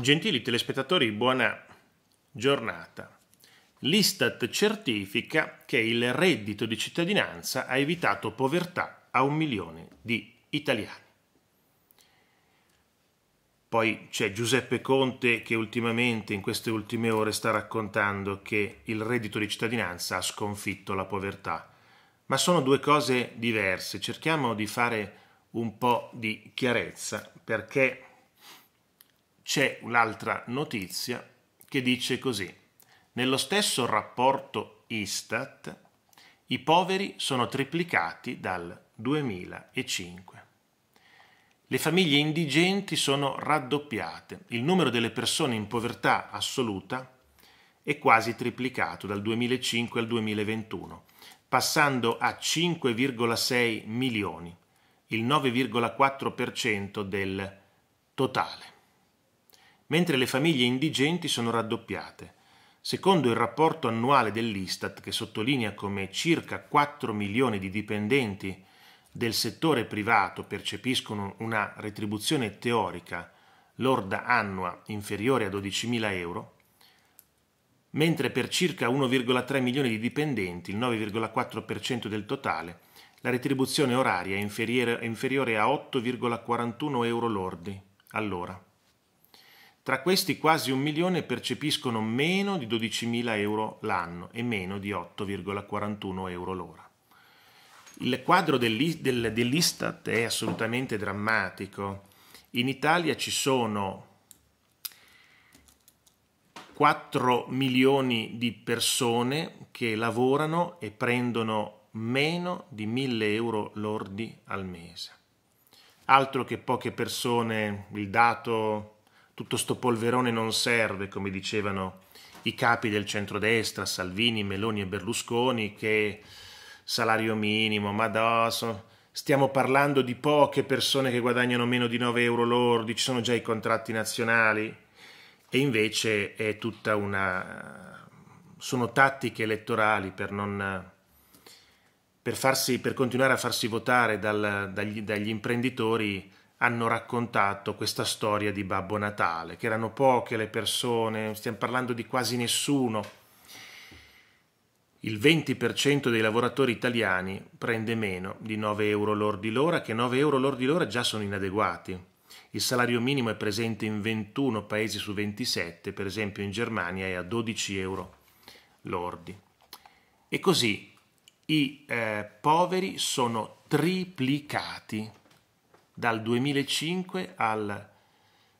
Gentili telespettatori, buona giornata. L'Istat certifica che il reddito di cittadinanza ha evitato povertà a un milione di italiani. Poi c'è Giuseppe Conte che ultimamente, in queste ultime ore, sta raccontando che il reddito di cittadinanza ha sconfitto la povertà. Ma sono due cose diverse. Cerchiamo di fare un po' di chiarezza perché c'è un'altra notizia che dice così. Nello stesso rapporto Istat, i poveri sono triplicati dal 2005. Le famiglie indigenti sono raddoppiate, il numero delle persone in povertà assoluta è quasi triplicato dal 2005 al 2021, passando a 5,6 milioni, il 9,4% del totale mentre le famiglie indigenti sono raddoppiate. Secondo il rapporto annuale dell'Istat, che sottolinea come circa 4 milioni di dipendenti del settore privato percepiscono una retribuzione teorica lorda annua inferiore a 12.000 euro, mentre per circa 1,3 milioni di dipendenti, il 9,4% del totale, la retribuzione oraria è inferiore, a 8,41 euro lordi all'ora. Tra questi quasi un milione percepiscono meno di 12.000 euro l'anno e meno di 8,41 euro l'ora. Il quadro dell'Istat è assolutamente drammatico. In Italia ci sono 4 milioni di persone che lavorano e prendono meno di 1.000 euro lordi al mese. Altro che poche persone, il dato tutto sto polverone non serve, come dicevano i capi del centrodestra, Salvini, Meloni e Berlusconi, che salario minimo, ma dosso. Stiamo parlando di poche persone che guadagnano meno di 9 euro lordi, ci sono già i contratti nazionali. E invece è tutta una. sono tattiche elettorali per non. Per, farsi, per continuare a farsi votare dal, dagli, dagli imprenditori hanno raccontato questa storia di Babbo Natale, che erano poche le persone, stiamo parlando di quasi nessuno. Il 20% dei lavoratori italiani prende meno di 9 euro lordi l'ora, che 9 euro lordi l'ora già sono inadeguati. Il salario minimo è presente in 21 paesi su 27, per esempio in Germania è a 12 euro lordi. E così i eh, poveri sono triplicati dal 2005 al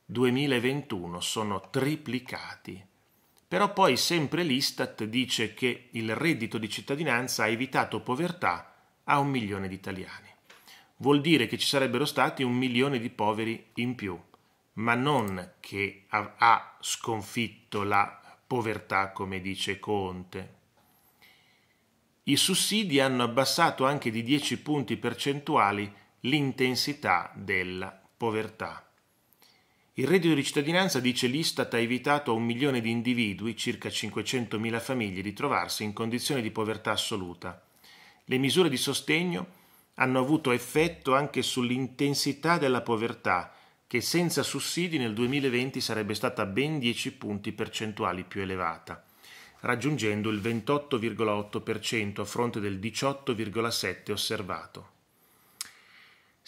2021 sono triplicati. Però poi sempre l'Istat dice che il reddito di cittadinanza ha evitato povertà a un milione di italiani. Vuol dire che ci sarebbero stati un milione di poveri in più, ma non che ha sconfitto la povertà come dice Conte. I sussidi hanno abbassato anche di 10 punti percentuali l'intensità della povertà. Il reddito di cittadinanza, dice l'Istat, ha evitato a un milione di individui, circa 500.000 famiglie, di trovarsi in condizioni di povertà assoluta. Le misure di sostegno hanno avuto effetto anche sull'intensità della povertà, che senza sussidi nel 2020 sarebbe stata ben 10 punti percentuali più elevata, raggiungendo il 28,8% a fronte del 18,7% osservato.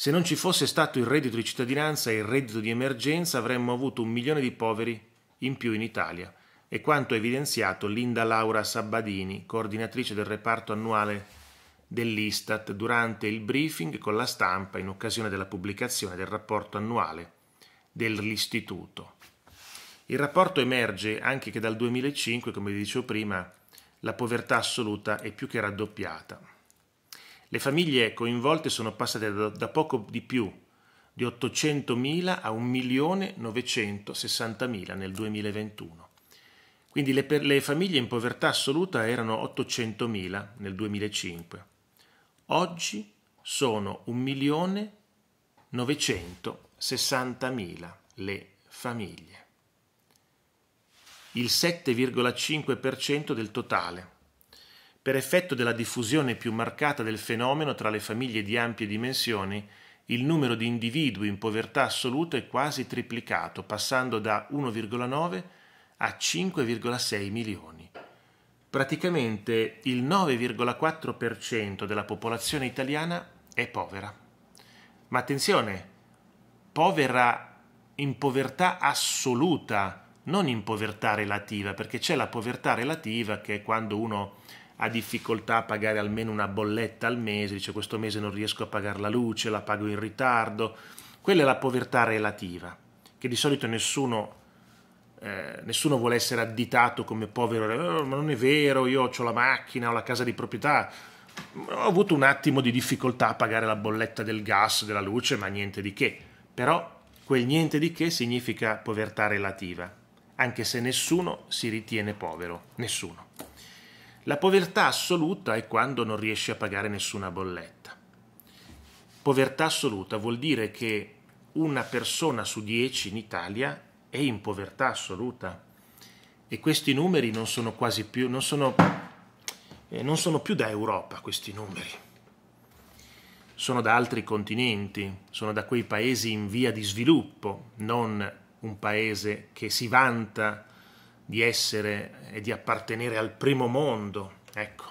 Se non ci fosse stato il reddito di cittadinanza e il reddito di emergenza avremmo avuto un milione di poveri in più in Italia e quanto ha evidenziato Linda Laura Sabbadini, coordinatrice del reparto annuale dell'Istat, durante il briefing con la stampa in occasione della pubblicazione del rapporto annuale dell'Istituto. Il rapporto emerge anche che dal 2005, come vi dicevo prima, la povertà assoluta è più che raddoppiata. Le famiglie coinvolte sono passate da, poco di più di 800.000 a 1.960.000 nel 2021. Quindi le, le famiglie in povertà assoluta erano 800.000 nel 2005. Oggi sono 1.960.000 le famiglie, il 7,5% del totale per effetto della diffusione più marcata del fenomeno tra le famiglie di ampie dimensioni, il numero di individui in povertà assoluta è quasi triplicato, passando da 1,9 a 5,6 milioni. Praticamente il 9,4% della popolazione italiana è povera. Ma attenzione, povera in povertà assoluta, non in povertà relativa, perché c'è la povertà relativa che è quando uno ha difficoltà a pagare almeno una bolletta al mese, dice questo mese non riesco a pagare la luce, la pago in ritardo. Quella è la povertà relativa, che di solito nessuno, eh, nessuno vuole essere additato come povero, oh, ma non è vero, io ho la macchina, ho la casa di proprietà, ho avuto un attimo di difficoltà a pagare la bolletta del gas, della luce, ma niente di che. Però quel niente di che significa povertà relativa, anche se nessuno si ritiene povero, nessuno. La povertà assoluta è quando non riesci a pagare nessuna bolletta. Povertà assoluta vuol dire che una persona su dieci in Italia è in povertà assoluta e questi numeri non sono quasi più, non sono, eh, non sono più da Europa questi numeri, sono da altri continenti, sono da quei paesi in via di sviluppo, non un paese che si vanta di essere e di appartenere al primo mondo. Ecco.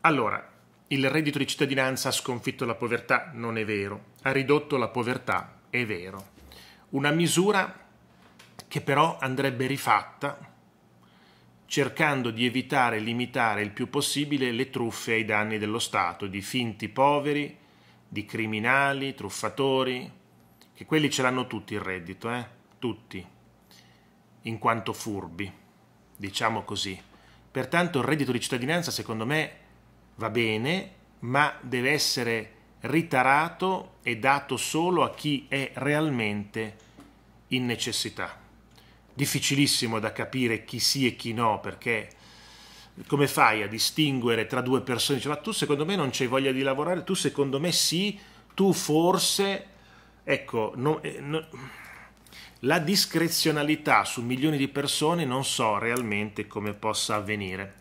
Allora, il reddito di cittadinanza ha sconfitto la povertà, non è vero, ha ridotto la povertà, è vero. Una misura che però andrebbe rifatta cercando di evitare e limitare il più possibile le truffe ai danni dello Stato, di finti poveri, di criminali, truffatori, che quelli ce l'hanno tutti il reddito, eh? Tutti in quanto furbi, diciamo così. Pertanto il reddito di cittadinanza secondo me va bene, ma deve essere ritarato e dato solo a chi è realmente in necessità. Difficilissimo da capire chi sì e chi no, perché come fai a distinguere tra due persone? Dice, ma tu secondo me non c'hai voglia di lavorare, tu secondo me sì, tu forse... Ecco, no, eh, no la discrezionalità su milioni di persone non so realmente come possa avvenire.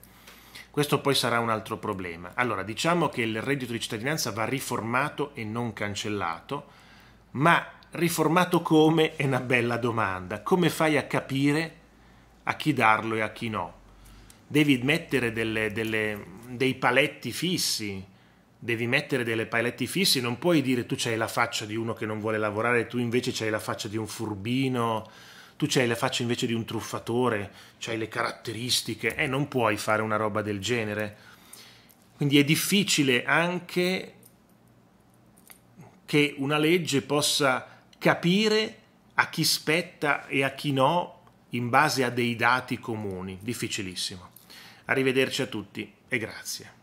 Questo poi sarà un altro problema. Allora, diciamo che il reddito di cittadinanza va riformato e non cancellato, ma riformato come è una bella domanda. Come fai a capire a chi darlo e a chi no? Devi mettere delle, delle, dei paletti fissi, devi mettere delle paletti fissi, non puoi dire tu c'hai la faccia di uno che non vuole lavorare, tu invece c'hai la faccia di un furbino, tu c'hai la faccia invece di un truffatore, c'hai le caratteristiche, e eh, non puoi fare una roba del genere. Quindi è difficile anche che una legge possa capire a chi spetta e a chi no in base a dei dati comuni, difficilissimo. Arrivederci a tutti e grazie.